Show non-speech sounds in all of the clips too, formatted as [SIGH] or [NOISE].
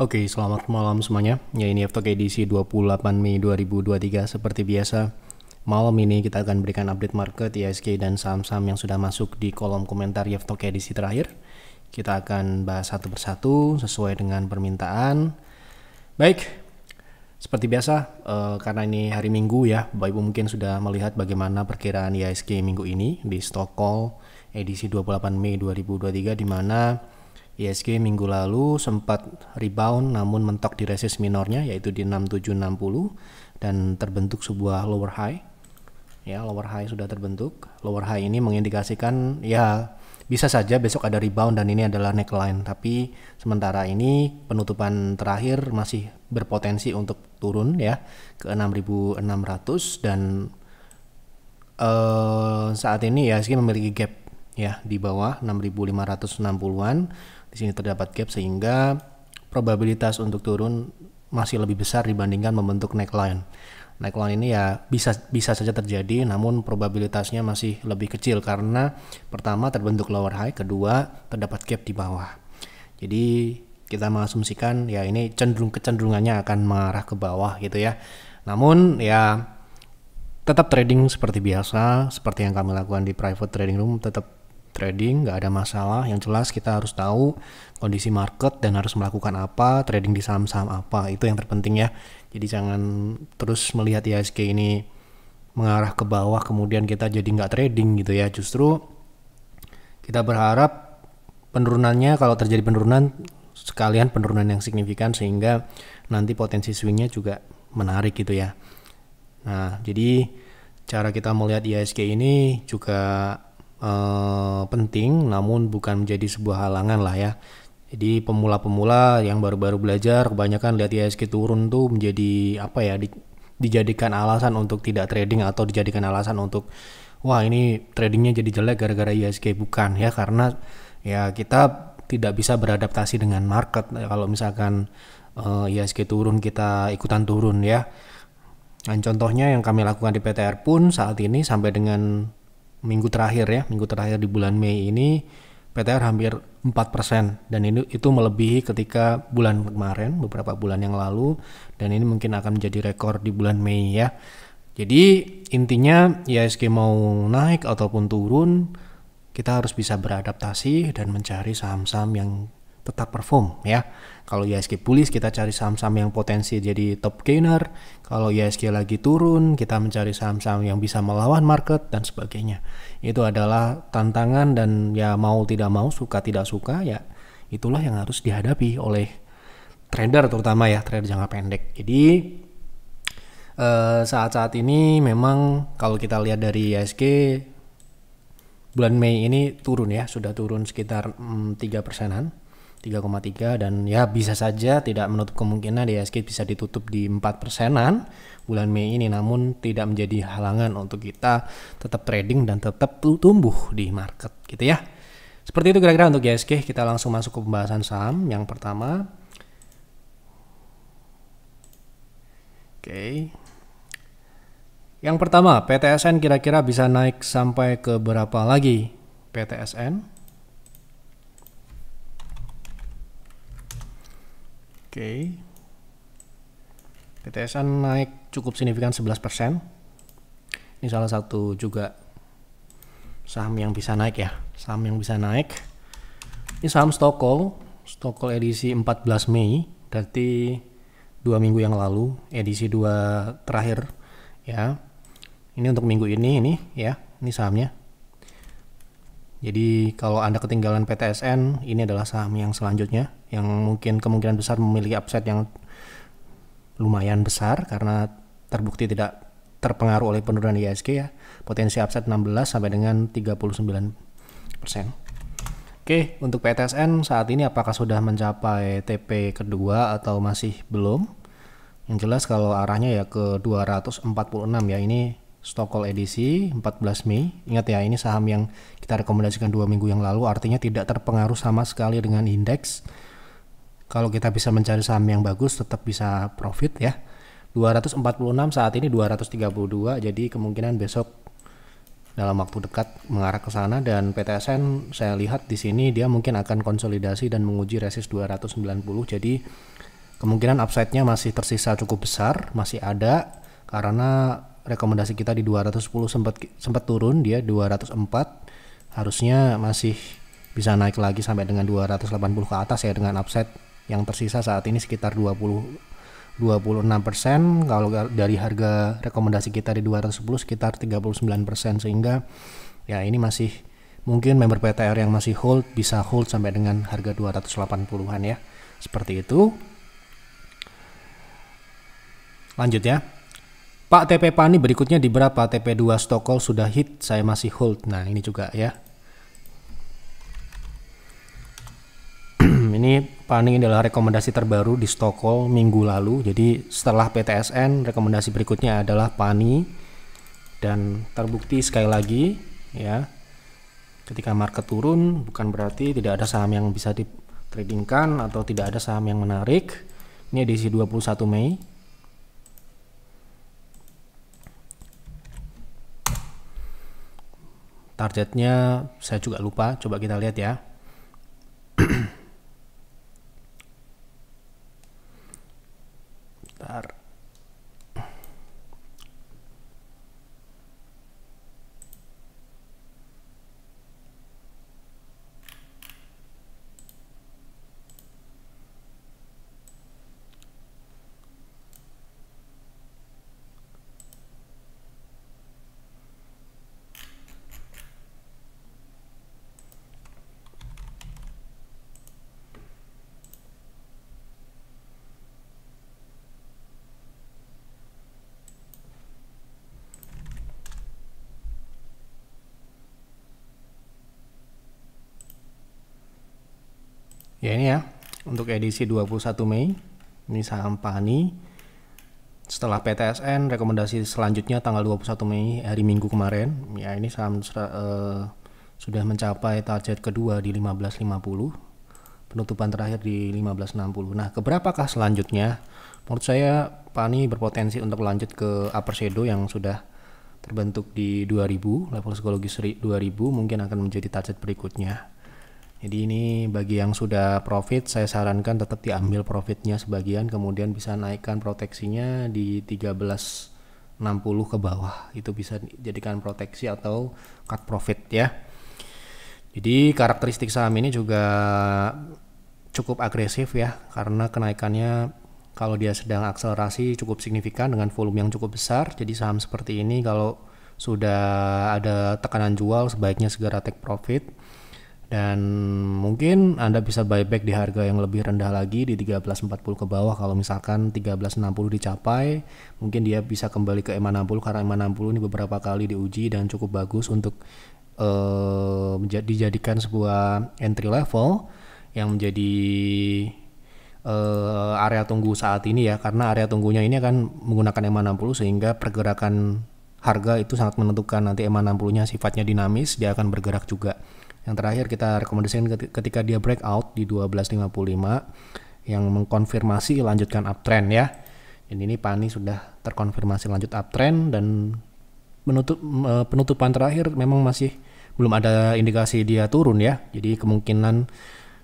Oke, okay, selamat malam semuanya. Ya ini Eftok edisi 28 Mei 2023 seperti biasa. Malam ini kita akan berikan update market ISG dan saham-saham yang sudah masuk di kolom komentar Eftok edisi terakhir. Kita akan bahas satu persatu sesuai dengan permintaan. Baik, seperti biasa, uh, karena ini hari Minggu ya, Bapak Ibu mungkin sudah melihat bagaimana perkiraan ISG minggu ini di Stockholm edisi 28 Mei 2023 di mana ISG minggu lalu sempat rebound namun mentok di resist minornya yaitu di 6760 dan terbentuk sebuah lower high. Ya, lower high sudah terbentuk. Lower high ini mengindikasikan ya bisa saja besok ada rebound dan ini adalah neckline tapi sementara ini penutupan terakhir masih berpotensi untuk turun ya ke 6600 dan uh, saat ini ya memiliki gap ya di bawah 6560-an di sini terdapat gap sehingga probabilitas untuk turun masih lebih besar dibandingkan membentuk neckline. Neckline ini ya bisa bisa saja terjadi, namun probabilitasnya masih lebih kecil karena pertama terbentuk lower high, kedua terdapat gap di bawah. Jadi kita mengasumsikan ya ini cenderung kecenderungannya akan mengarah ke bawah gitu ya. Namun ya tetap trading seperti biasa, seperti yang kami lakukan di private trading room tetap trading nggak ada masalah yang jelas kita harus tahu kondisi market dan harus melakukan apa trading di saham-saham apa itu yang terpenting ya jadi jangan terus melihat IHSG ini mengarah ke bawah kemudian kita jadi nggak trading gitu ya justru kita berharap penurunannya kalau terjadi penurunan sekalian penurunan yang signifikan sehingga nanti potensi swingnya juga menarik gitu ya nah jadi cara kita melihat IHSG ini juga uh, penting namun bukan menjadi sebuah halangan lah ya. Jadi pemula-pemula yang baru-baru belajar kebanyakan lihat ISK turun tuh menjadi apa ya di, dijadikan alasan untuk tidak trading atau dijadikan alasan untuk wah ini tradingnya jadi jelek gara-gara ISK bukan ya karena ya kita tidak bisa beradaptasi dengan market kalau misalkan uh, eh, ISK turun kita ikutan turun ya. Dan contohnya yang kami lakukan di PTR pun saat ini sampai dengan minggu terakhir ya, minggu terakhir di bulan Mei ini PTR hampir 4% dan ini itu melebihi ketika bulan kemarin beberapa bulan yang lalu dan ini mungkin akan menjadi rekor di bulan Mei ya. Jadi intinya ISK mau naik ataupun turun kita harus bisa beradaptasi dan mencari saham-saham yang tetap perform ya. Kalau YSK bullish kita cari saham-saham yang potensi jadi top gainer, kalau YSK lagi turun kita mencari saham-saham yang bisa melawan market dan sebagainya. Itu adalah tantangan dan ya mau tidak mau suka tidak suka ya itulah yang harus dihadapi oleh trader terutama ya trader jangka pendek. Jadi eh, saat-saat ini memang kalau kita lihat dari YSK bulan Mei ini turun ya, sudah turun sekitar mm, tiga persenan 3,3 dan ya bisa saja tidak menutup kemungkinan ISG bisa ditutup di 4 persenan bulan Mei ini namun tidak menjadi halangan untuk kita tetap trading dan tetap tumbuh di market gitu ya. Seperti itu kira-kira untuk ISG kita langsung masuk ke pembahasan saham yang pertama. Oke. Yang pertama, PTSN kira-kira bisa naik sampai ke berapa lagi PTSN? Oke. PTSN naik cukup signifikan 11%. Ini salah satu juga saham yang bisa naik ya. Saham yang bisa naik. Ini saham Stokol, Stokol edisi 14 Mei, berarti dua minggu yang lalu, edisi dua terakhir ya. Ini untuk minggu ini ini ya, ini sahamnya. Jadi kalau Anda ketinggalan PTSN, ini adalah saham yang selanjutnya yang mungkin kemungkinan besar memiliki upside yang lumayan besar karena terbukti tidak terpengaruh oleh penurunan ISG ya. Potensi upside 16 sampai dengan 39%. Oke, untuk PTSN saat ini apakah sudah mencapai TP kedua atau masih belum? Yang jelas kalau arahnya ya ke 246 ya. Ini Stockholm edisi 14 Mei. Ingat ya, ini saham yang kita rekomendasikan dua minggu yang lalu artinya tidak terpengaruh sama sekali dengan indeks kalau kita bisa mencari saham yang bagus tetap bisa profit ya 246 saat ini 232 jadi kemungkinan besok dalam waktu dekat mengarah ke sana dan PTSN saya lihat di sini dia mungkin akan konsolidasi dan menguji resist 290 jadi kemungkinan upside-nya masih tersisa cukup besar masih ada karena rekomendasi kita di 210 sempat sempat turun dia 204 harusnya masih bisa naik lagi sampai dengan 280 ke atas ya dengan upside yang tersisa saat ini sekitar 20 26% kalau dari harga rekomendasi kita di 210 sekitar 39% sehingga ya ini masih mungkin member PTR yang masih hold bisa hold sampai dengan harga 280-an ya seperti itu lanjut ya Pak TP Pani berikutnya di berapa TP2 Stokol sudah hit saya masih hold nah ini juga ya ini paling adalah rekomendasi terbaru di Stockholm minggu lalu. Jadi setelah PTSN, rekomendasi berikutnya adalah Pani dan terbukti sekali lagi ya. Ketika market turun bukan berarti tidak ada saham yang bisa di tradingkan atau tidak ada saham yang menarik. Ini edisi 21 Mei. Targetnya saya juga lupa, coba kita lihat ya. Ya ini ya, untuk edisi 21 Mei, ini saham Pani. Setelah PTSN, rekomendasi selanjutnya tanggal 21 Mei, hari Minggu kemarin. Ya ini saham uh, sudah mencapai target kedua di 15.50, penutupan terakhir di 15.60. Nah, keberapakah selanjutnya? Menurut saya Pani berpotensi untuk lanjut ke upper shadow yang sudah terbentuk di 2000, level psikologis 2000 mungkin akan menjadi target berikutnya. Jadi ini bagi yang sudah profit saya sarankan tetap diambil profitnya sebagian kemudian bisa naikkan proteksinya di 1360 ke bawah. Itu bisa dijadikan proteksi atau cut profit ya. Jadi karakteristik saham ini juga cukup agresif ya karena kenaikannya kalau dia sedang akselerasi cukup signifikan dengan volume yang cukup besar. Jadi saham seperti ini kalau sudah ada tekanan jual sebaiknya segera take profit dan mungkin Anda bisa buyback di harga yang lebih rendah lagi di 1340 ke bawah kalau misalkan 1360 dicapai mungkin dia bisa kembali ke EMA 60 karena EMA 60 ini beberapa kali diuji dan cukup bagus untuk eh, dijadikan sebuah entry level yang menjadi uh, area tunggu saat ini ya karena area tunggunya ini akan menggunakan EMA 60 sehingga pergerakan harga itu sangat menentukan nanti EMA 60-nya sifatnya dinamis dia akan bergerak juga. Yang terakhir kita rekomendasikan ketika dia breakout di 12.55 yang mengkonfirmasi lanjutkan uptrend ya. ini ini Pani sudah terkonfirmasi lanjut uptrend dan penutup eh, penutupan terakhir memang masih belum ada indikasi dia turun ya. Jadi kemungkinan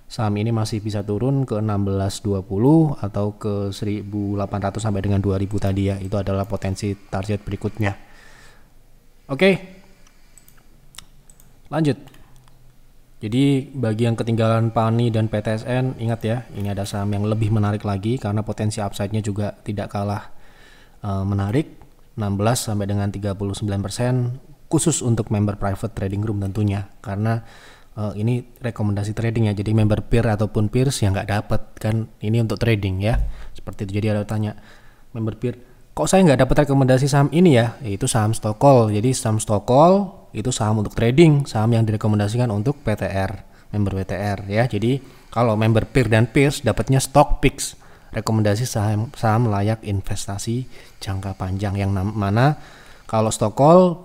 saham ini masih bisa turun ke 1620 atau ke 1800 sampai dengan 2000 tadi ya. Itu adalah potensi target berikutnya. Oke. Okay. Lanjut. Jadi bagi yang ketinggalan PANI dan PTSN ingat ya ini ada saham yang lebih menarik lagi karena potensi upside-nya juga tidak kalah uh, menarik 16 sampai dengan 39% persen khusus untuk member private trading room tentunya karena uh, ini rekomendasi trading ya jadi member peer ataupun peers yang nggak dapat kan ini untuk trading ya seperti itu jadi ada tanya member peer kok saya nggak dapat rekomendasi saham ini ya yaitu saham Stokol jadi saham Stokol itu saham untuk trading, saham yang direkomendasikan untuk PTR, member PTR ya. Jadi kalau member peer dan peers dapatnya stock picks, rekomendasi saham saham layak investasi jangka panjang yang mana kalau stock call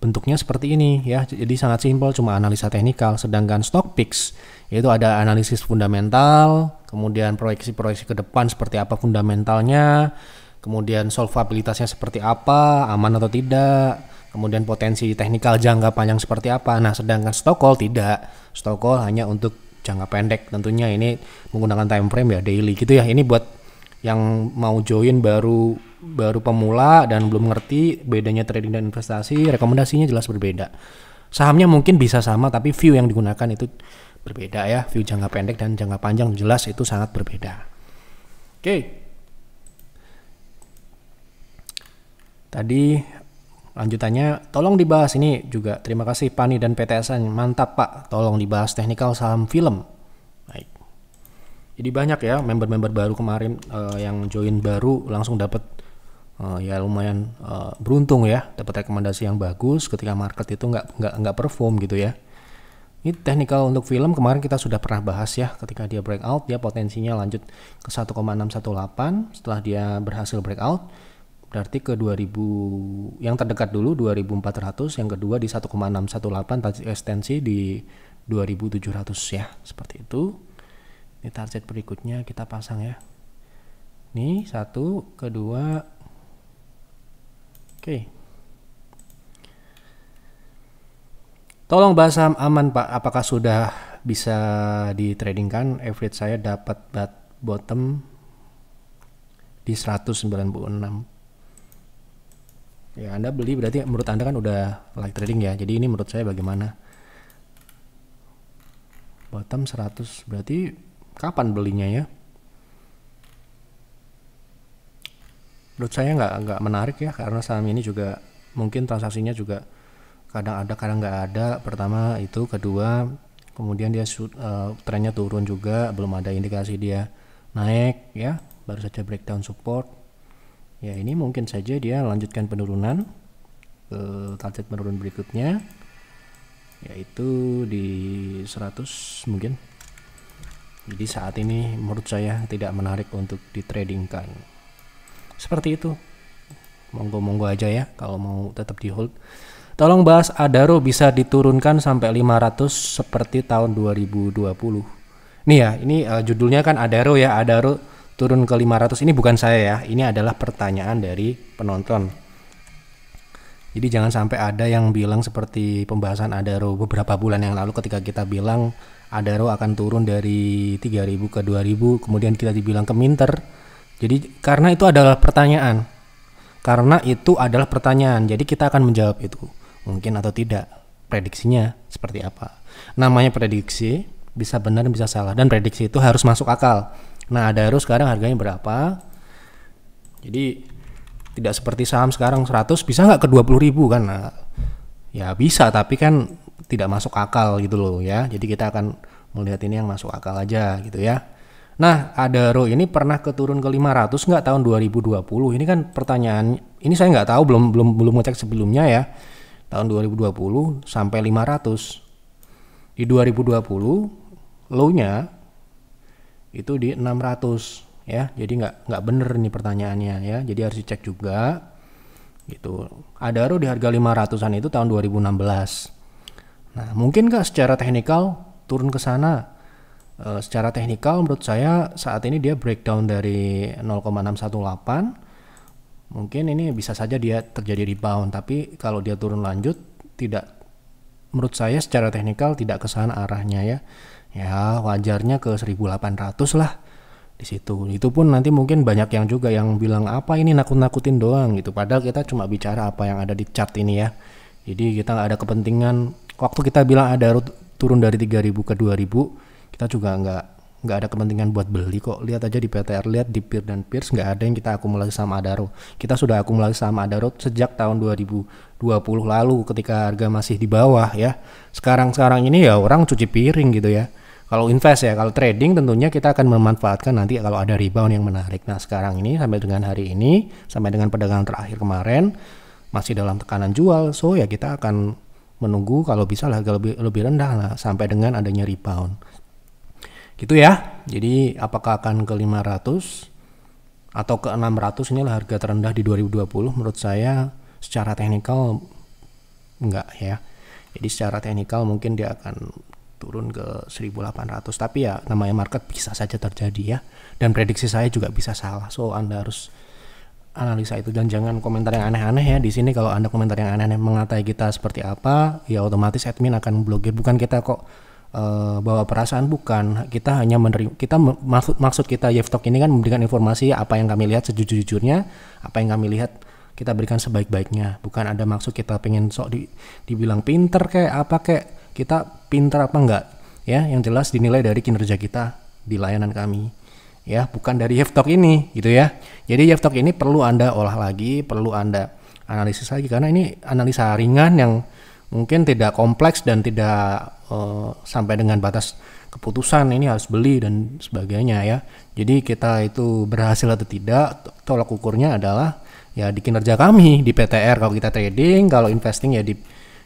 bentuknya seperti ini ya. Jadi sangat simpel cuma analisa teknikal, sedangkan stock picks yaitu ada analisis fundamental, kemudian proyeksi-proyeksi ke depan seperti apa fundamentalnya, kemudian solvabilitasnya seperti apa, aman atau tidak, kemudian potensi teknikal jangka panjang seperti apa. Nah, sedangkan stock call tidak. Stock call hanya untuk jangka pendek. Tentunya ini menggunakan time frame ya daily gitu ya. Ini buat yang mau join baru baru pemula dan belum ngerti bedanya trading dan investasi, rekomendasinya jelas berbeda. Sahamnya mungkin bisa sama tapi view yang digunakan itu berbeda ya. View jangka pendek dan jangka panjang jelas itu sangat berbeda. Oke. Okay. Tadi Lanjutannya, tolong dibahas ini juga. Terima kasih Pani dan PTSN, mantap Pak. Tolong dibahas teknikal saham film. Baik. Jadi banyak ya member-member baru kemarin uh, yang join baru langsung dapat uh, eh, ya lumayan uh, beruntung ya, dapat rekomendasi yang bagus ketika market itu nggak nggak nggak perform gitu ya. Ini teknikal untuk film kemarin kita sudah pernah bahas ya ketika dia breakout dia potensinya lanjut ke 1,618 setelah dia berhasil breakout Berarti ke 2000 yang terdekat dulu 2400, yang kedua di 1,618 target ekstensi di 2700 ya, seperti itu. Ini target berikutnya kita pasang ya. Ini satu, kedua. Oke. Okay. Tolong bahas saham aman Pak, apakah sudah bisa di trading kan Average saya dapat bottom di 196 Ya, Anda beli berarti menurut Anda kan udah like trading ya. Jadi ini menurut saya bagaimana? Bottom 100 berarti kapan belinya ya? Menurut saya nggak nggak menarik ya karena saham ini juga mungkin transaksinya juga kadang ada kadang nggak ada. Pertama itu, kedua kemudian dia uh, trennya turun juga belum ada indikasi dia naik ya baru saja breakdown support ya ini mungkin saja dia lanjutkan penurunan ke eh, target penurun berikutnya yaitu di 100 mungkin jadi saat ini menurut saya tidak menarik untuk ditradingkan seperti itu monggo-monggo aja ya kalau mau tetap di hold tolong bahas Adaro bisa diturunkan sampai 500 seperti tahun 2020 nih ya ini eh, judulnya kan Adaro ya Adaro turun ke 500 ini bukan saya ya ini adalah pertanyaan dari penonton jadi jangan sampai ada yang bilang seperti pembahasan Adaro beberapa bulan yang lalu ketika kita bilang Adaro akan turun dari 3000 ke 2000 kemudian kita dibilang ke Minter jadi karena itu adalah pertanyaan karena itu adalah pertanyaan jadi kita akan menjawab itu mungkin atau tidak prediksinya seperti apa namanya prediksi bisa benar bisa salah dan prediksi itu harus masuk akal Nah, Adaro sekarang harganya berapa? Jadi tidak seperti saham sekarang 100 bisa nggak ke 20 ribu kan? Nah, ya bisa tapi kan tidak masuk akal gitu loh ya. Jadi kita akan melihat ini yang masuk akal aja gitu ya. Nah, Adaro ini pernah keturun ke 500 nggak tahun 2020? Ini kan pertanyaan ini saya nggak tahu belum belum belum ngecek sebelumnya ya. Tahun 2020 sampai 500. Di 2020 low-nya itu di 600 ya jadi nggak nggak bener nih pertanyaannya ya jadi harus dicek juga gitu roh di harga 500an itu tahun 2016 nah mungkin nggak secara teknikal turun ke sana e, secara teknikal menurut saya saat ini dia breakdown dari 0,618 mungkin ini bisa saja dia terjadi rebound tapi kalau dia turun lanjut tidak menurut saya secara teknikal tidak ke sana arahnya ya ya wajarnya ke 1800 lah di situ itu pun nanti mungkin banyak yang juga yang bilang apa ini nakut-nakutin doang gitu padahal kita cuma bicara apa yang ada di chart ini ya jadi kita nggak ada kepentingan waktu kita bilang ada turun dari 3000 ke 2000 kita juga nggak nggak ada kepentingan buat beli kok lihat aja di PTR lihat di Peer dan Peers nggak ada yang kita akumulasi sama Adaro kita sudah akumulasi sama Adaro sejak tahun 2020 lalu ketika harga masih di bawah ya sekarang sekarang ini ya orang cuci piring gitu ya kalau invest ya, kalau trading tentunya kita akan memanfaatkan nanti kalau ada rebound yang menarik. Nah sekarang ini sampai dengan hari ini, sampai dengan perdagangan terakhir kemarin, masih dalam tekanan jual, so ya kita akan menunggu kalau bisa harga lebih, lebih rendah lah, sampai dengan adanya rebound. Gitu ya, jadi apakah akan ke 500 atau ke 600 lah harga terendah di 2020 menurut saya secara teknikal enggak ya. Jadi secara teknikal mungkin dia akan turun ke 1800 tapi ya namanya market bisa saja terjadi ya dan prediksi saya juga bisa salah so anda harus analisa itu dan jangan komentar yang aneh-aneh ya di sini kalau anda komentar yang aneh-aneh mengatai kita seperti apa ya otomatis admin akan blokir bukan kita kok uh, bawa perasaan bukan kita hanya menerima kita maksud maksud kita Yevtok ini kan memberikan informasi apa yang kami lihat sejujur-jujurnya apa yang kami lihat kita berikan sebaik-baiknya bukan ada maksud kita pengen sok di, dibilang pinter kayak apa kayak kita pintar apa enggak ya yang jelas dinilai dari kinerja kita di layanan kami ya bukan dari Yevtok ini gitu ya jadi Yevtok ini perlu anda olah lagi perlu anda analisis lagi karena ini analisa ringan yang mungkin tidak kompleks dan tidak uh, sampai dengan batas keputusan ini harus beli dan sebagainya ya jadi kita itu berhasil atau tidak tolak ukurnya adalah ya di kinerja kami di PTR kalau kita trading kalau investing ya di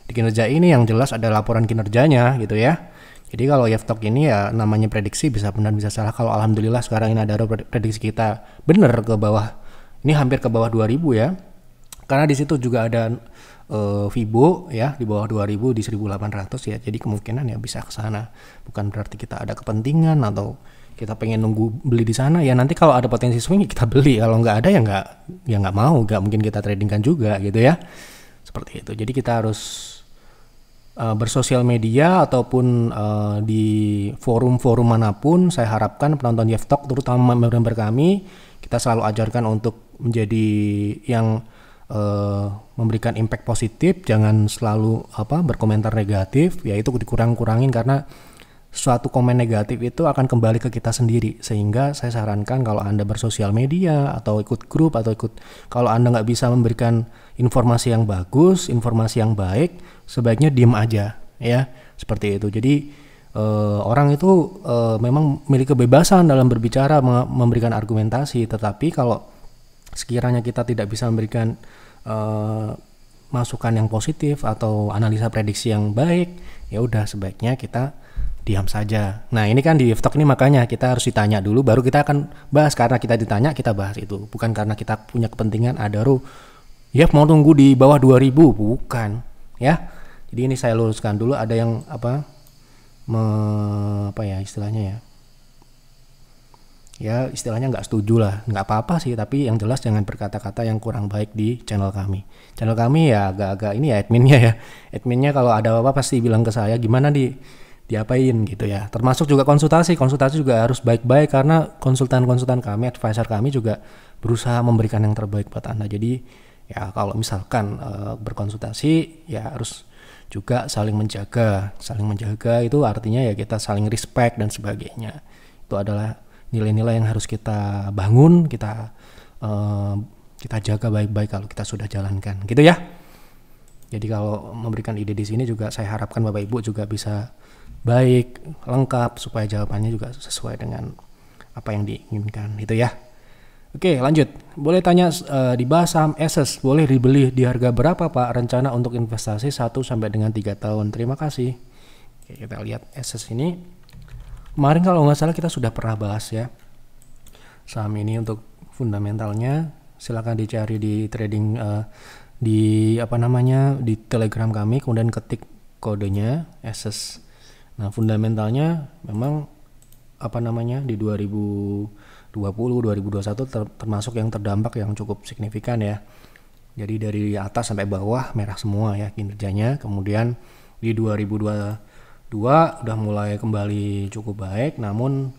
di kinerja ini yang jelas ada laporan kinerjanya gitu ya. Jadi kalau stok ini ya namanya prediksi bisa benar bisa salah. Kalau alhamdulillah sekarang ini ada prediksi kita benar ke bawah. Ini hampir ke bawah 2000 ya. Karena di situ juga ada uh, Vibo ya di bawah 2000 di 1800 ya. Jadi kemungkinan ya bisa ke sana. Bukan berarti kita ada kepentingan atau kita pengen nunggu beli di sana ya nanti kalau ada potensi swing ya kita beli kalau nggak ada ya nggak ya nggak mau nggak mungkin kita tradingkan juga gitu ya seperti itu jadi kita harus Eh, bersosial media ataupun uh, di forum-forum manapun, saya harapkan penonton Jeff Talk terutama member kami kita selalu ajarkan untuk menjadi yang uh, memberikan impact positif, jangan selalu apa berkomentar negatif, yaitu dikurang-kurangin karena suatu komen negatif itu akan kembali ke kita sendiri sehingga saya sarankan kalau anda bersosial media atau ikut grup atau ikut kalau anda nggak bisa memberikan informasi yang bagus informasi yang baik sebaiknya diem aja ya seperti itu jadi uh, orang itu uh, memang memiliki kebebasan dalam berbicara memberikan argumentasi tetapi kalau sekiranya kita tidak bisa memberikan uh, masukan yang positif atau analisa prediksi yang baik ya udah sebaiknya kita diam saja. Nah ini kan di talk ini makanya kita harus ditanya dulu baru kita akan bahas karena kita ditanya kita bahas itu bukan karena kita punya kepentingan ada ru ya mau tunggu di bawah 2000 bukan ya jadi ini saya luruskan dulu ada yang apa me, apa ya istilahnya ya. Ya istilahnya nggak setuju lah, nggak apa-apa sih. Tapi yang jelas jangan berkata-kata yang kurang baik di channel kami. Channel kami ya agak-agak ini ya adminnya ya. Adminnya kalau ada apa-apa pasti bilang ke saya gimana di diapain gitu ya. Termasuk juga konsultasi, konsultasi juga harus baik-baik karena konsultan-konsultan kami, advisor kami juga berusaha memberikan yang terbaik buat Anda. Jadi ya kalau misalkan e, berkonsultasi ya harus juga saling menjaga saling menjaga itu artinya ya kita saling respect dan sebagainya itu adalah nilai-nilai yang harus kita bangun kita uh, kita jaga baik-baik kalau kita sudah jalankan gitu ya jadi kalau memberikan ide di sini juga saya harapkan bapak ibu juga bisa baik lengkap supaya jawabannya juga sesuai dengan apa yang diinginkan itu ya Oke, lanjut. Boleh tanya eh, di dibahas saham SS boleh dibeli di harga berapa, Pak? Rencana untuk investasi 1 sampai dengan 3 tahun. Terima kasih. Oke, kita lihat SS ini. Kemarin kalau nggak salah kita sudah pernah bahas ya. Saham ini untuk fundamentalnya silahkan dicari di trading e, di apa namanya di Telegram kami kemudian ketik kodenya SS Nah, fundamentalnya memang apa namanya di 2000 2021 ter termasuk yang terdampak yang cukup signifikan ya. Jadi dari atas sampai bawah merah semua ya kinerjanya. Kemudian di 2022 udah mulai kembali cukup baik namun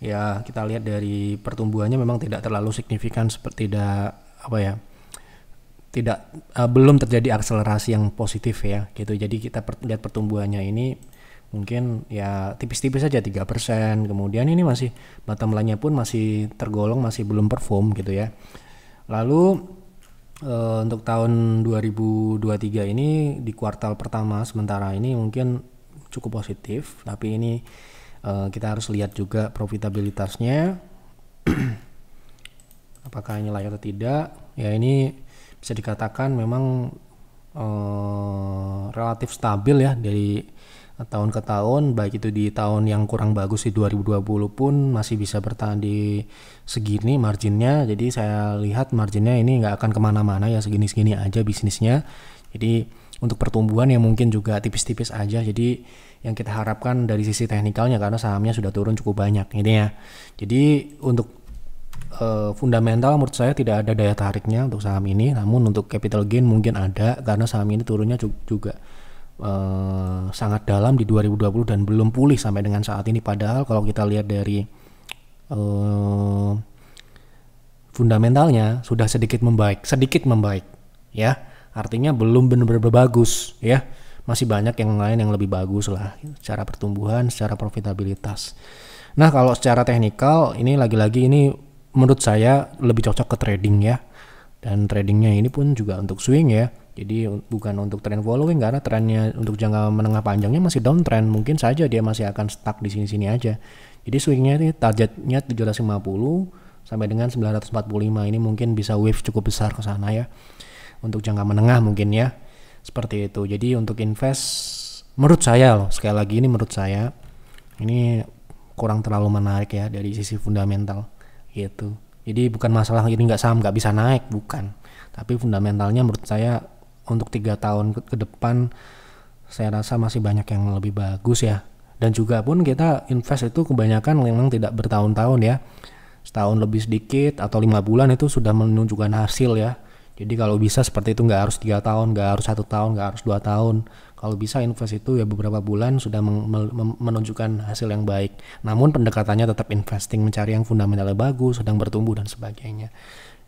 ya kita lihat dari pertumbuhannya memang tidak terlalu signifikan seperti tidak apa ya tidak uh, belum terjadi akselerasi yang positif ya gitu jadi kita per, lihat pertumbuhannya ini mungkin ya tipis-tipis saja tiga persen kemudian ini masih bottom line-nya pun masih tergolong masih belum perform gitu ya lalu e, untuk tahun 2023 ini di kuartal pertama sementara ini mungkin cukup positif tapi ini e, kita harus lihat juga profitabilitasnya [CLEARS THROAT] apakah ini layak atau tidak ya ini bisa dikatakan memang e, relatif stabil ya dari tahun ke tahun baik itu di tahun yang kurang bagus di 2020 pun masih bisa bertahan di segini marginnya jadi saya lihat marginnya ini nggak akan kemana-mana ya segini-segini aja bisnisnya jadi untuk pertumbuhan yang mungkin juga tipis-tipis aja jadi yang kita harapkan dari sisi teknikalnya karena sahamnya sudah turun cukup banyak ini gitu ya jadi untuk uh, fundamental menurut saya tidak ada daya tariknya untuk saham ini namun untuk capital gain mungkin ada karena saham ini turunnya juga Eh, sangat dalam di 2020 dan belum pulih sampai dengan saat ini padahal kalau kita lihat dari uh, fundamentalnya sudah sedikit membaik, sedikit membaik ya. Artinya belum benar-benar bagus ya. Masih banyak yang lain yang lebih bagus lah secara pertumbuhan, secara profitabilitas. Nah, kalau secara teknikal ini lagi-lagi ini menurut saya lebih cocok ke trading ya. Dan tradingnya ini pun juga untuk swing ya. Jadi bukan untuk trend following karena trennya untuk jangka menengah panjangnya masih downtrend. Mungkin saja dia masih akan stuck di sini-sini aja. Jadi swingnya ini targetnya 750 sampai dengan 945 ini mungkin bisa wave cukup besar ke sana ya. Untuk jangka menengah mungkin ya. Seperti itu. Jadi untuk invest menurut saya loh, sekali lagi ini menurut saya ini kurang terlalu menarik ya dari sisi fundamental gitu. Jadi bukan masalah ini nggak saham nggak bisa naik bukan, tapi fundamentalnya menurut saya untuk tiga tahun ke, ke depan saya rasa masih banyak yang lebih bagus ya dan juga pun kita invest itu kebanyakan memang tidak bertahun-tahun ya setahun lebih sedikit atau lima bulan itu sudah menunjukkan hasil ya jadi kalau bisa seperti itu nggak harus tiga tahun nggak harus satu tahun nggak harus dua tahun kalau bisa invest itu ya beberapa bulan sudah menunjukkan hasil yang baik namun pendekatannya tetap investing mencari yang fundamentalnya bagus sedang bertumbuh dan sebagainya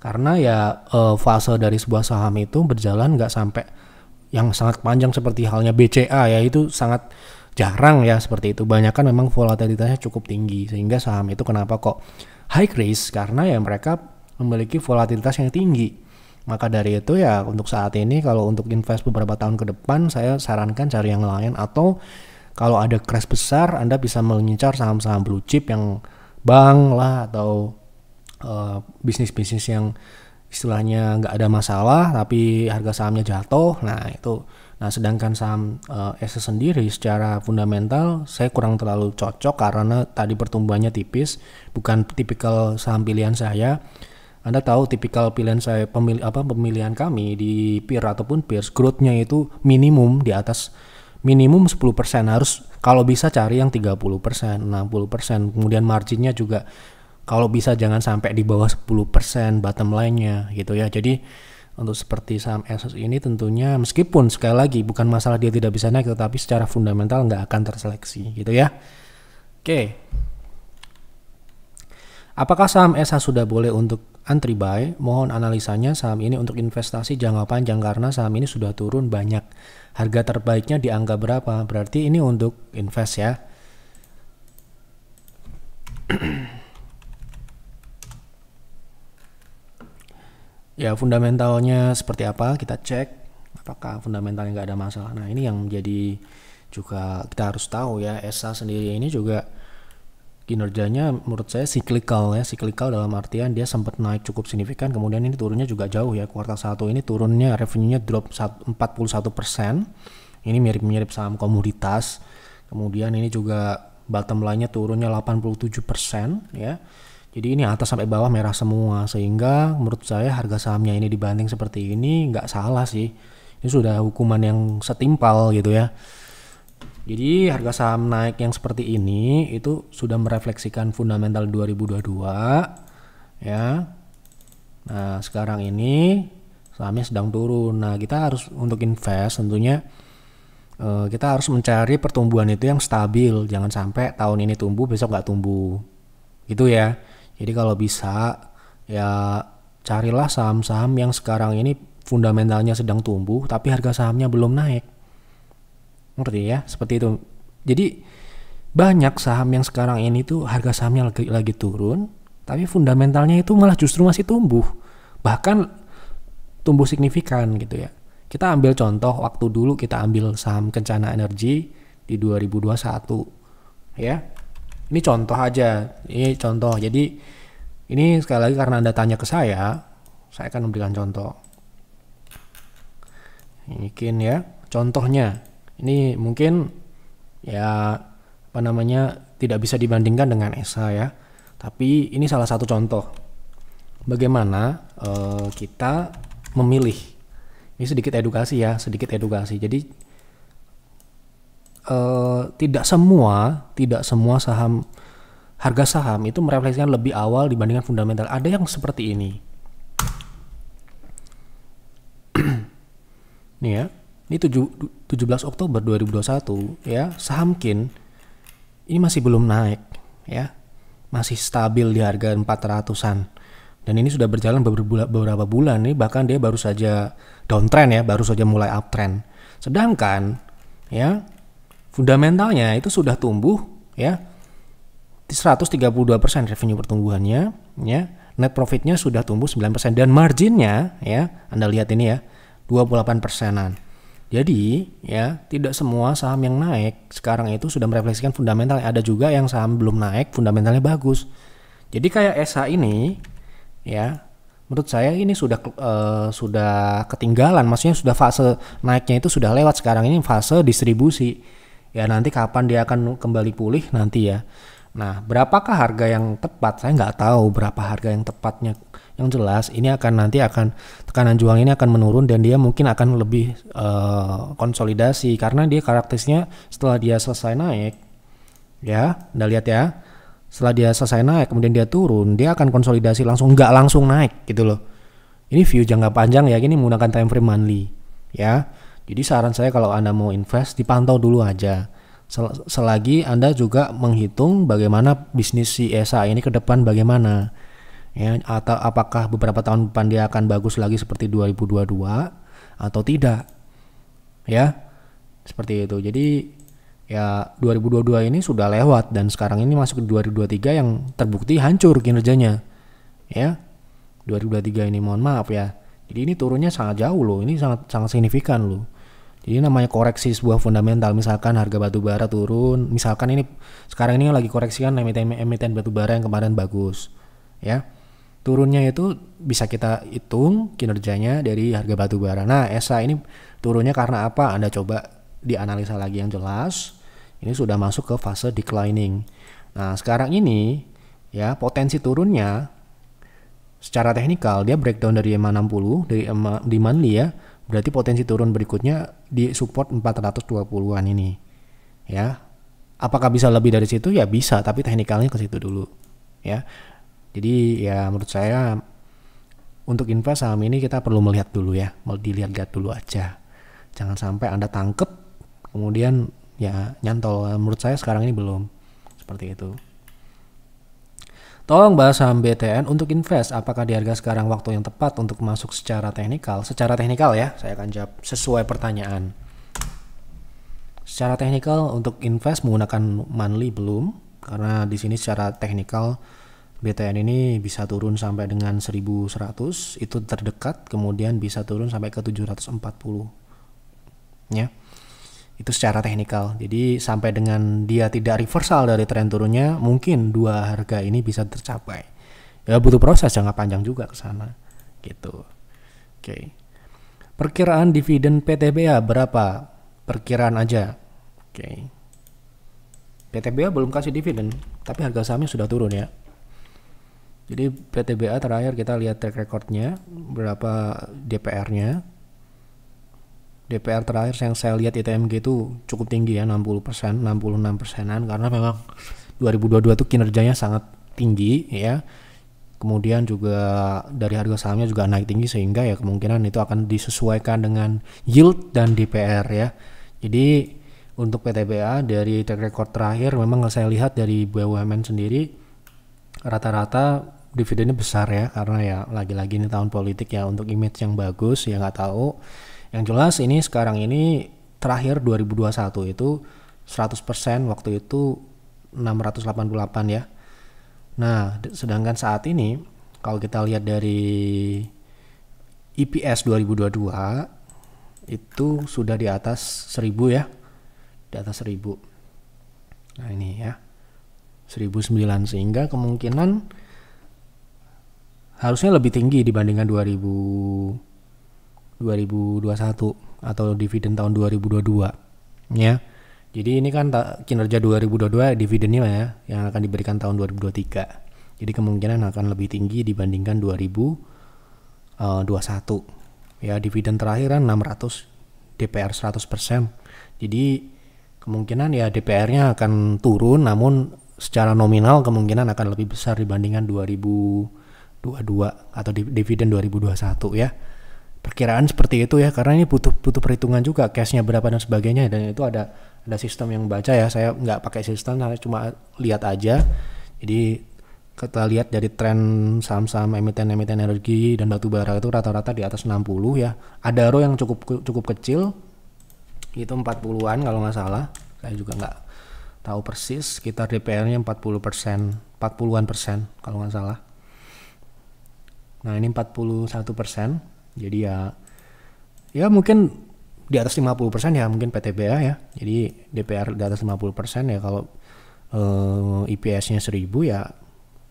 karena ya uh, fase dari sebuah saham itu berjalan nggak sampai yang sangat panjang seperti halnya BCA ya itu sangat jarang ya seperti itu. Banyak kan memang volatilitasnya cukup tinggi sehingga saham itu kenapa kok high risk karena ya mereka memiliki volatilitas yang tinggi. Maka dari itu ya untuk saat ini kalau untuk invest beberapa tahun ke depan saya sarankan cari yang lain atau kalau ada crash besar Anda bisa mengincar saham-saham blue chip yang bank lah atau bisnis eh, bisnis-bisnis yang istilahnya nggak ada masalah tapi harga sahamnya jatuh nah itu nah sedangkan saham uh, eh, SS sendiri secara fundamental saya kurang terlalu cocok karena tadi pertumbuhannya tipis bukan tipikal saham pilihan saya anda tahu tipikal pilihan saya pemilih apa pemilihan kami di peer ataupun peers growth-nya itu minimum di atas minimum 10% harus kalau bisa cari yang 30%, 60%. Kemudian marginnya juga kalau bisa jangan sampai di bawah 10% bottom line-nya gitu ya. Jadi untuk seperti saham Asus ini tentunya meskipun sekali lagi bukan masalah dia tidak bisa naik tetapi secara fundamental nggak akan terseleksi gitu ya. Oke. Apakah saham ESA sudah boleh untuk antri buy? Mohon analisanya saham ini untuk investasi jangka panjang karena saham ini sudah turun banyak. Harga terbaiknya dianggap berapa? Berarti ini untuk invest ya. ya fundamentalnya seperti apa kita cek apakah fundamentalnya nggak ada masalah nah ini yang menjadi juga kita harus tahu ya ESA sendiri ini juga kinerjanya menurut saya cyclical ya cyclical dalam artian dia sempat naik cukup signifikan kemudian ini turunnya juga jauh ya kuartal satu ini turunnya revenue-nya drop 41% ini mirip-mirip saham komoditas kemudian ini juga bottom line-nya turunnya 87% ya jadi ini atas sampai bawah merah semua sehingga menurut saya harga sahamnya ini dibanding seperti ini nggak salah sih. Ini sudah hukuman yang setimpal gitu ya. Jadi harga saham naik yang seperti ini itu sudah merefleksikan fundamental 2022 ya. Nah, sekarang ini sahamnya sedang turun. Nah, kita harus untuk invest tentunya eh, kita harus mencari pertumbuhan itu yang stabil, jangan sampai tahun ini tumbuh besok nggak tumbuh. Gitu ya. Jadi kalau bisa ya carilah saham-saham yang sekarang ini fundamentalnya sedang tumbuh tapi harga sahamnya belum naik. Ngerti ya? Seperti itu. Jadi banyak saham yang sekarang ini tuh harga sahamnya lagi, lagi turun tapi fundamentalnya itu malah justru masih tumbuh. Bahkan tumbuh signifikan gitu ya. Kita ambil contoh waktu dulu kita ambil saham Kencana Energi di 2021 ya ini contoh aja, ini contoh. Jadi ini sekali lagi karena Anda tanya ke saya, saya akan memberikan contoh. Mungkin ya, contohnya. Ini mungkin ya apa namanya tidak bisa dibandingkan dengan ESA ya. Tapi ini salah satu contoh bagaimana uh, kita memilih. Ini sedikit edukasi ya, sedikit edukasi. Jadi Eh, tidak semua tidak semua saham harga saham itu merefleksikan lebih awal dibandingkan fundamental. Ada yang seperti ini. [CLEARS THROAT] Nih ya, ini 7, 17 Oktober 2021 ya, saham KIN ini masih belum naik ya. Masih stabil di harga 400-an. Dan ini sudah berjalan beberapa bulan nih, bahkan dia baru saja downtrend ya, baru saja mulai uptrend. Sedangkan ya, fundamentalnya itu sudah tumbuh ya 132% revenue pertumbuhannya ya net profitnya sudah tumbuh 9% dan marginnya ya Anda lihat ini ya 28 persenan jadi ya tidak semua saham yang naik sekarang itu sudah merefleksikan fundamental ada juga yang saham belum naik fundamentalnya bagus jadi kayak SH ini ya menurut saya ini sudah uh, sudah ketinggalan maksudnya sudah fase naiknya itu sudah lewat sekarang ini fase distribusi Ya nanti kapan dia akan kembali pulih nanti ya. Nah, berapakah harga yang tepat? Saya nggak tahu berapa harga yang tepatnya. Yang jelas ini akan nanti akan tekanan juang ini akan menurun dan dia mungkin akan lebih uh, konsolidasi karena dia karakternya setelah dia selesai naik, ya, anda lihat ya. Setelah dia selesai naik, kemudian dia turun, dia akan konsolidasi langsung nggak langsung naik gitu loh. Ini view jangka panjang ya, ini menggunakan time frame monthly, ya. Jadi saran saya kalau Anda mau invest dipantau dulu aja. Sel selagi Anda juga menghitung bagaimana bisnis si ESA ini ke depan bagaimana. Ya, atau apakah beberapa tahun depan dia akan bagus lagi seperti 2022 atau tidak. Ya. Seperti itu. Jadi ya 2022 ini sudah lewat dan sekarang ini masuk ke 2023 yang terbukti hancur kinerjanya. Ya. 2023 ini mohon maaf ya. Jadi ini turunnya sangat jauh loh, ini sangat sangat signifikan loh. Jadi namanya koreksi sebuah fundamental, misalkan harga batu bara turun, misalkan ini sekarang ini lagi koreksikan emiten emiten batu bara yang kemarin bagus, ya. Turunnya itu bisa kita hitung kinerjanya dari harga batu bara. Nah, ESA ini turunnya karena apa? Anda coba dianalisa lagi yang jelas. Ini sudah masuk ke fase declining. Nah, sekarang ini ya potensi turunnya secara teknikal dia breakdown dari EMA 60 dari EMA di monthly ya Berarti potensi turun berikutnya di support 420-an ini. Ya. Apakah bisa lebih dari situ? Ya bisa, tapi teknikalnya ke situ dulu. Ya. Jadi ya menurut saya untuk invest saham ini kita perlu melihat dulu ya, mau dilihat-lihat dulu aja. Jangan sampai Anda tangkep kemudian ya nyantol. Menurut saya sekarang ini belum seperti itu. Tolong bahas saham BTN untuk invest. Apakah di harga sekarang waktu yang tepat untuk masuk secara teknikal? Secara teknikal ya, saya akan jawab sesuai pertanyaan. Secara teknikal untuk invest menggunakan monthly belum karena di sini secara teknikal BTN ini bisa turun sampai dengan 1100 itu terdekat kemudian bisa turun sampai ke 740 ya itu secara teknikal. Jadi sampai dengan dia tidak reversal dari tren turunnya, mungkin dua harga ini bisa tercapai. Ya butuh proses jangka panjang juga ke sana. Gitu. Oke. Perkiraan dividen PTBA berapa? Perkiraan aja. Oke. PTBA belum kasih dividen, tapi harga sahamnya sudah turun ya. Jadi PTBA terakhir kita lihat track recordnya, berapa DPR-nya, DPR terakhir yang saya lihat ITMG itu cukup tinggi ya 60 persen 66 persenan karena memang 2022 itu kinerjanya sangat tinggi ya kemudian juga dari harga sahamnya juga naik tinggi sehingga ya kemungkinan itu akan disesuaikan dengan yield dan DPR ya jadi untuk PTBA dari track record terakhir memang saya lihat dari BUMN sendiri rata-rata dividennya besar ya karena ya lagi-lagi ini tahun politik ya untuk image yang bagus ya nggak tahu yang jelas ini sekarang ini terakhir 2021 itu 100% waktu itu 688 ya. Nah, sedangkan saat ini kalau kita lihat dari EPS 2022 itu sudah di atas 1000 ya. Di atas 1000. Nah, ini ya. 1009 sehingga kemungkinan harusnya lebih tinggi dibandingkan 2000 2021 atau dividen tahun 2022 ya. Jadi ini kan kinerja 2022 dividennya ya yang akan diberikan tahun 2023. Jadi kemungkinan akan lebih tinggi dibandingkan 2021. Eh, ya dividen terakhir kan 600 DPR 100%. Jadi kemungkinan ya DPR-nya akan turun namun secara nominal kemungkinan akan lebih besar dibandingkan 2022 atau dividen 2021 ya perkiraan seperti itu ya karena ini butuh butuh perhitungan juga cashnya berapa dan sebagainya dan itu ada ada sistem yang baca ya saya nggak pakai sistem saya cuma lihat aja jadi kita lihat dari tren saham-saham emiten-emiten energi dan batu bara itu rata-rata di atas 60 ya ada ro yang cukup cukup kecil itu 40-an kalau nggak salah saya juga nggak tahu persis kita DPR-nya 40 persen 40-an persen kalau nggak salah nah ini 41 persen jadi ya ya mungkin di atas 50% ya mungkin PTBA ya. Jadi DPR di atas 50% ya kalau eh, IPS-nya 1000 ya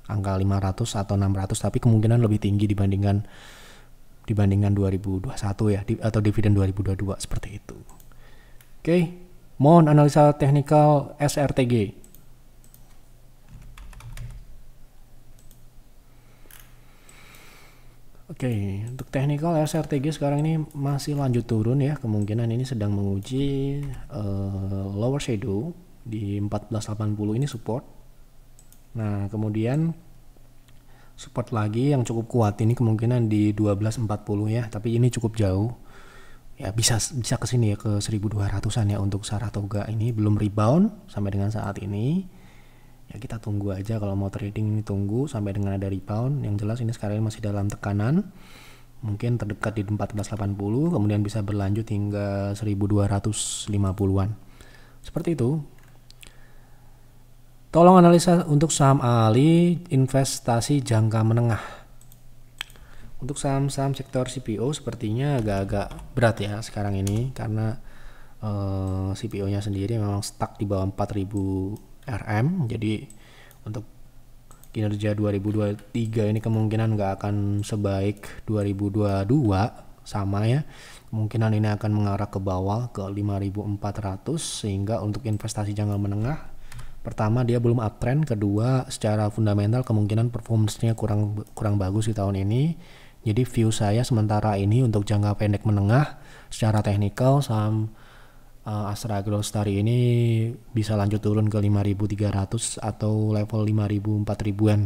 angka 500 atau 600 tapi kemungkinan lebih tinggi dibandingkan dibandingkan 2021 ya di, atau dividen 2022 seperti itu. Oke, okay. mohon analisa teknikal SRTG. Oke, okay, untuk technical SRTG sekarang ini masih lanjut turun ya. Kemungkinan ini sedang menguji uh, lower shadow di 1480 ini support. Nah, kemudian support lagi yang cukup kuat ini kemungkinan di 1240 ya, tapi ini cukup jauh. Ya, bisa bisa ke sini ya ke 1200-an ya untuk Saratoga ini belum rebound sampai dengan saat ini ya kita tunggu aja kalau mau trading ini tunggu sampai dengan ada rebound yang jelas ini sekarang masih dalam tekanan mungkin terdekat di 1480 kemudian bisa berlanjut hingga 1250-an seperti itu tolong analisa untuk saham ahli investasi jangka menengah untuk saham-saham sektor CPO sepertinya agak-agak berat ya sekarang ini karena eh, CPO nya sendiri memang stuck di bawah 4000 RM jadi untuk kinerja 2023 ini kemungkinan nggak akan sebaik 2022 sama ya kemungkinan ini akan mengarah ke bawah ke 5400 sehingga untuk investasi jangka menengah pertama dia belum uptrend kedua secara fundamental kemungkinan performance-nya kurang kurang bagus di tahun ini jadi view saya sementara ini untuk jangka pendek menengah secara teknikal saham uh, Astra Growth Star ini bisa lanjut turun ke 5300 atau level 5000 4000-an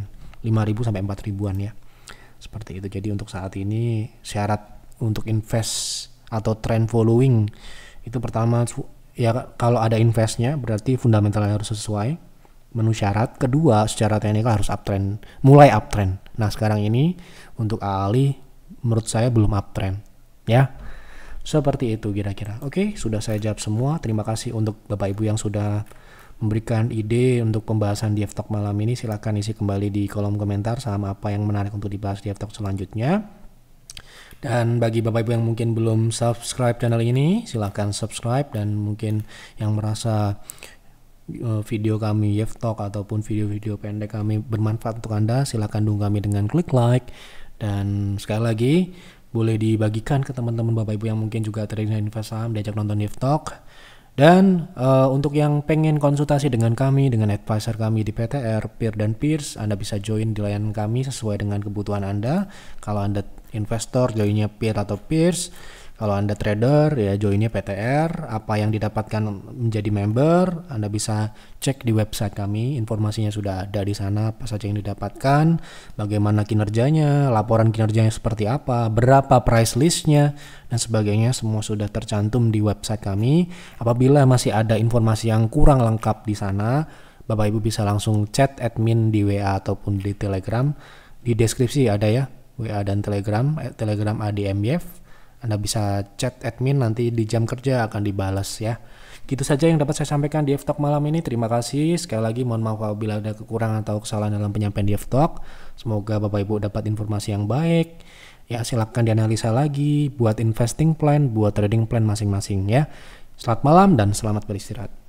5000 sampai 4000-an ya seperti itu jadi untuk saat ini syarat untuk invest atau trend following itu pertama ya kalau ada investnya berarti fundamentalnya harus sesuai menu syarat kedua secara teknikal harus uptrend mulai uptrend nah sekarang ini untuk Ali menurut saya belum uptrend ya seperti itu kira-kira. Oke, sudah saya jawab semua. Terima kasih untuk Bapak Ibu yang sudah memberikan ide untuk pembahasan di Talk malam ini. Silahkan isi kembali di kolom komentar saham apa yang menarik untuk dibahas di Talk selanjutnya. Dan bagi Bapak Ibu yang mungkin belum subscribe channel ini, silahkan subscribe dan mungkin yang merasa eh, video kami Yev ataupun video-video pendek kami bermanfaat untuk Anda, silahkan dukung kami dengan klik like. Dan sekali lagi, boleh dibagikan ke teman-teman Bapak Ibu yang mungkin juga trading dan invest saham diajak nonton live Talk. Dan uh, untuk yang pengen konsultasi dengan kami, dengan advisor kami di PTR, Peer dan Peers, Anda bisa join di layanan kami sesuai dengan kebutuhan Anda. Kalau Anda investor, joinnya Peer atau Peers. Kalau Anda trader ya joinnya PTR, apa yang didapatkan menjadi member, Anda bisa cek di website kami, informasinya sudah ada di sana apa saja yang didapatkan, bagaimana kinerjanya, laporan kinerjanya seperti apa, berapa price listnya dan sebagainya semua sudah tercantum di website kami. Apabila masih ada informasi yang kurang lengkap di sana, Bapak Ibu bisa langsung chat admin di WA ataupun di Telegram. Di deskripsi ada ya, WA dan Telegram, Telegram ADMYF anda bisa chat admin nanti di jam kerja akan dibalas ya. Gitu saja yang dapat saya sampaikan di f malam ini. Terima kasih. Sekali lagi mohon maaf apabila ada kekurangan atau kesalahan dalam penyampaian di f Semoga Bapak Ibu dapat informasi yang baik. Ya silahkan dianalisa lagi, buat investing plan, buat trading plan masing-masing ya. Selamat malam dan selamat beristirahat.